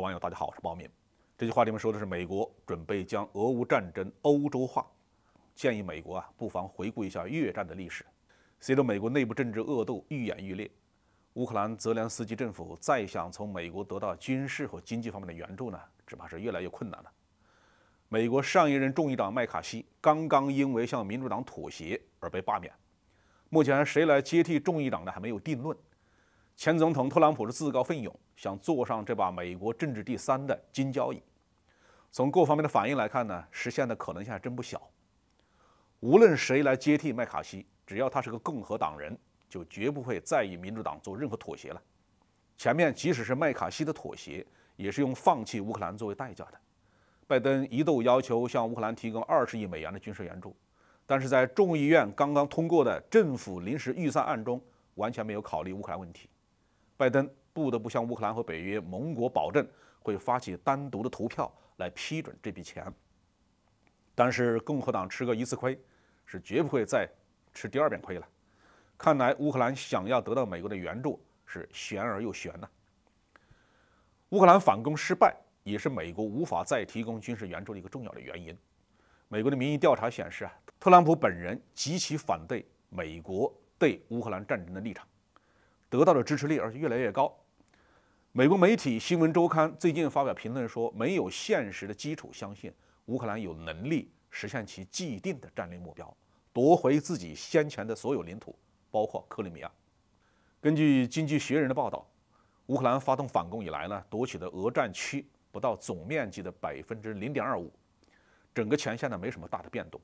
网友大家好，我是包敏。这句话里面说的是美国准备将俄乌战争欧洲化，建议美国啊，不妨回顾一下越战的历史。随着美国内部政治恶斗愈演愈烈，乌克兰泽连斯基政府再想从美国得到军事和经济方面的援助呢，只怕是越来越困难了。美国上一任众议长麦卡锡刚刚因为向民主党妥协而被罢免，目前谁来接替众议长呢？还没有定论。前总统特朗普是自告奋勇，想坐上这把美国政治第三的金交椅。从各方面的反应来看呢，实现的可能性还真不小。无论谁来接替麦卡锡，只要他是个共和党人，就绝不会再与民主党做任何妥协了。前面即使是麦卡锡的妥协，也是用放弃乌克兰作为代价的。拜登一度要求向乌克兰提供二十亿美元的军事援助，但是在众议院刚刚通过的政府临时预算案中，完全没有考虑乌克兰问题。拜登不得不向乌克兰和北约盟国保证，会发起单独的投票来批准这笔钱。但是共和党吃个一次亏，是绝不会再吃第二遍亏了。看来乌克兰想要得到美国的援助是悬而又悬呐。乌克兰反攻失败，也是美国无法再提供军事援助的一个重要的原因。美国的民意调查显示啊，特朗普本人极其反对美国对乌克兰战争的立场。得到的支持率而且越来越高。美国媒体《新闻周刊》最近发表评论说，没有现实的基础，相信乌克兰有能力实现其既定的战略目标，夺回自己先前的所有领土，包括克里米亚。根据《经济学人》的报道，乌克兰发动反攻以来呢，夺取的俄战区不到总面积的百分之零点二五，整个前线呢没什么大的变动，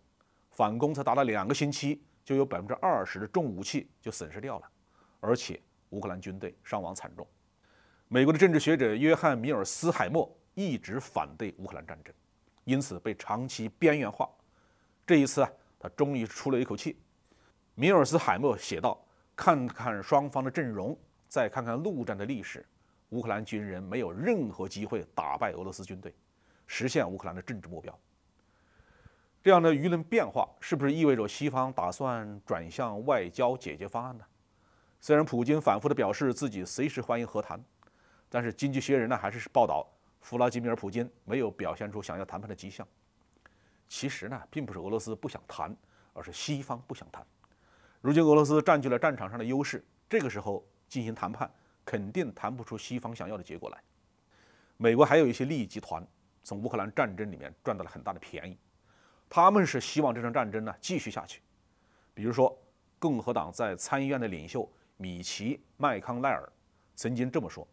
反攻才打了两个星期，就有百分之二十的重武器就损失掉了，而且。乌克兰军队伤亡惨重，美国的政治学者约翰·米尔斯海默一直反对乌克兰战争，因此被长期边缘化。这一次，他终于出了一口气。米尔斯海默写道：“看看双方的阵容，再看看陆战的历史，乌克兰军人没有任何机会打败俄罗斯军队，实现乌克兰的政治目标。”这样的舆论变化，是不是意味着西方打算转向外交解决方案呢？虽然普京反复的表示自己随时欢迎和谈，但是《经济学人》呢还是报道弗拉基米尔·普京没有表现出想要谈判的迹象。其实呢，并不是俄罗斯不想谈，而是西方不想谈。如今俄罗斯占据了战场上的优势，这个时候进行谈判，肯定谈不出西方想要的结果来。美国还有一些利益集团从乌克兰战争里面赚到了很大的便宜，他们是希望这场战争呢继续下去。比如说，共和党在参议院的领袖。米奇·麦康奈尔曾经这么说：“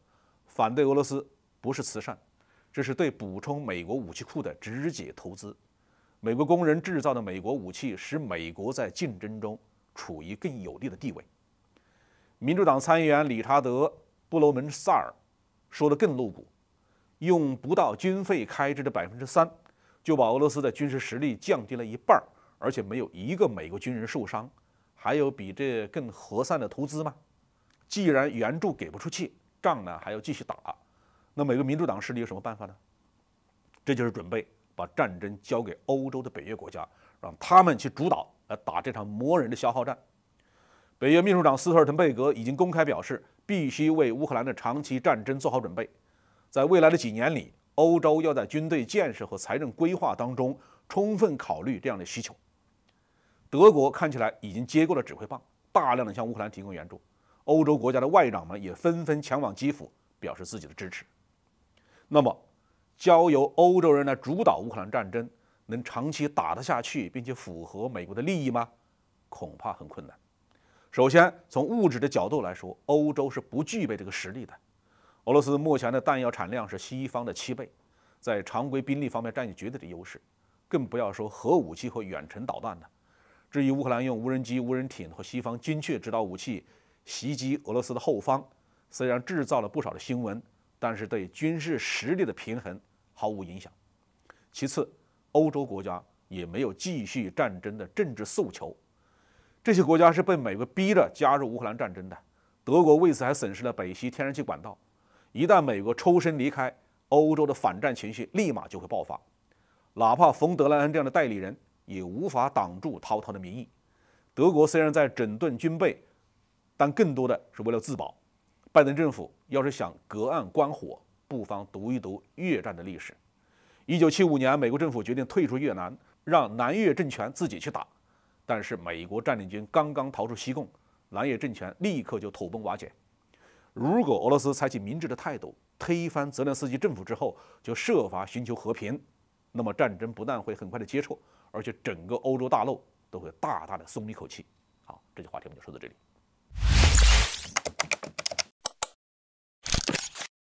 反对俄罗斯不是慈善，这是对补充美国武器库的直接投资。美国工人制造的美国武器使美国在竞争中处于更有利的地位。”民主党参议员理查德·布罗门萨尔说的更露骨：“用不到军费开支的百分之三，就把俄罗斯的军事实力降低了一半，而且没有一个美国军人受伤。”还有比这更合算的投资吗？既然援助给不出去，仗呢还要继续打，那美国民主党势力有什么办法呢？这就是准备把战争交给欧洲的北约国家，让他们去主导来打这场磨人的消耗战。北约秘书长斯特尔滕贝格已经公开表示，必须为乌克兰的长期战争做好准备，在未来的几年里，欧洲要在军队建设和财政规划当中充分考虑这样的需求。德国看起来已经接过了指挥棒，大量的向乌克兰提供援助，欧洲国家的外长们也纷纷前往基辅表示自己的支持。那么，交由欧洲人来主导乌克兰战争，能长期打得下去，并且符合美国的利益吗？恐怕很困难。首先，从物质的角度来说，欧洲是不具备这个实力的。俄罗斯目前的弹药产量是西方的七倍，在常规兵力方面占有绝对的优势，更不要说核武器和远程导弹了。至于乌克兰用无人机、无人艇和西方精确制导武器袭击俄罗斯的后方，虽然制造了不少的新闻，但是对军事实力的平衡毫无影响。其次，欧洲国家也没有继续战争的政治诉求，这些国家是被美国逼着加入乌克兰战争的。德国为此还损失了北溪天然气管道。一旦美国抽身离开，欧洲的反战情绪立马就会爆发，哪怕冯德莱恩这样的代理人。也无法挡住滔滔的民意。德国虽然在整顿军备，但更多的是为了自保。拜登政府要是想隔岸观火，不妨读一读越战的历史。一九七五年，美国政府决定退出越南，让南越政权自己去打。但是，美国占领军刚刚逃出西贡，南越政权立刻就土崩瓦解。如果俄罗斯采取明智的态度，推翻泽连斯基政府之后，就设法寻求和平。那么战争不但会很快的结束，而且整个欧洲大陆都会大大的松一口气。好，这句话题们就说到这里。